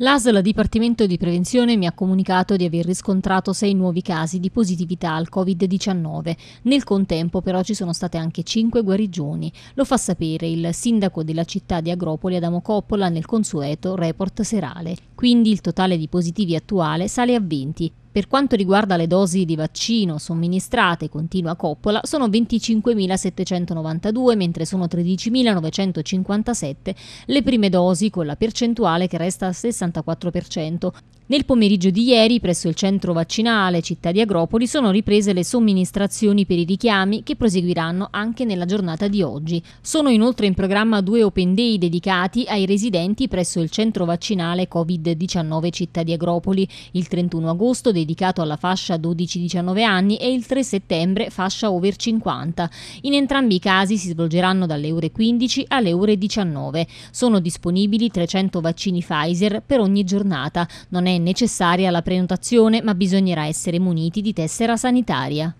L'ASL Dipartimento di Prevenzione mi ha comunicato di aver riscontrato sei nuovi casi di positività al Covid-19. Nel contempo però ci sono state anche cinque guarigioni. Lo fa sapere il sindaco della città di Agropoli Adamo Coppola nel consueto report serale. Quindi il totale di positivi attuale sale a 20. Per quanto riguarda le dosi di vaccino somministrate continua Coppola, sono 25.792, mentre sono 13.957 le prime dosi, con la percentuale che resta al 64%. Nel pomeriggio di ieri, presso il centro vaccinale Città di Agropoli, sono riprese le somministrazioni per i richiami che proseguiranno anche nella giornata di oggi. Sono inoltre in programma due open day dedicati ai residenti presso il centro vaccinale Covid-19 Città di Agropoli, il 31 agosto dei dedicato alla fascia 12-19 anni e il 3 settembre fascia over 50. In entrambi i casi si svolgeranno dalle ore 15 alle ore 19. Sono disponibili 300 vaccini Pfizer per ogni giornata. Non è necessaria la prenotazione, ma bisognerà essere muniti di tessera sanitaria.